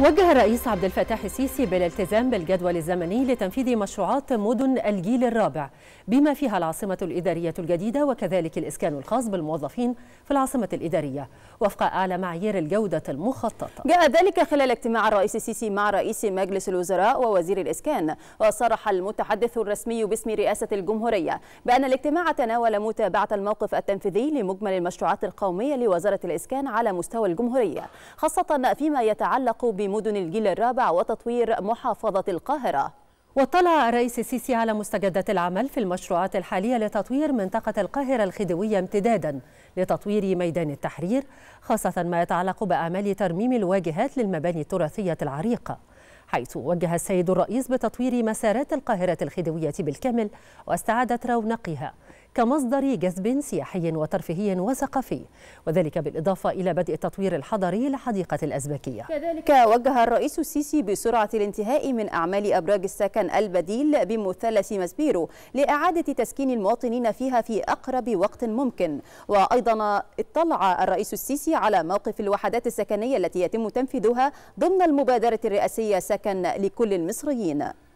وجه الرئيس عبد الفتاح السيسي بالالتزام بالجدول الزمني لتنفيذ مشروعات مدن الجيل الرابع بما فيها العاصمة الإدارية الجديدة وكذلك الإسكان الخاص بالموظفين في العاصمة الإدارية وفق أعلى معايير الجودة المخططة جاء ذلك خلال اجتماع الرئيس السيسي مع رئيس مجلس الوزراء ووزير الإسكان وصرح المتحدث الرسمي باسم رئاسة الجمهورية بأن الاجتماع تناول متابعة الموقف التنفيذي لمجمل المشروعات القومية لوزارة الإسكان على مستوى الجمهورية خاصة فيما يتعلق بم مدن الجيل الرابع وتطوير محافظة القاهرة واطلع الرئيس السيسي على مستجدات العمل في المشروعات الحالية لتطوير منطقة القاهرة الخديوية امتدادا لتطوير ميدان التحرير خاصة ما يتعلق بأعمال ترميم الواجهات للمباني التراثية العريقة حيث وجه السيد الرئيس بتطوير مسارات القاهرة الخديوية بالكامل واستعادة رونقها كمصدر جذب سياحي وترفيهي وثقافي وذلك بالإضافة إلى بدء التطوير الحضري لحديقة الأزبكية كذلك وجه الرئيس السيسي بسرعة الانتهاء من أعمال أبراج السكن البديل بمثلث مسبيرو لإعادة تسكين المواطنين فيها في أقرب وقت ممكن وأيضا اطلع الرئيس السيسي على موقف الوحدات السكنية التي يتم تنفيذها ضمن المبادرة الرئاسية سكن لكل المصريين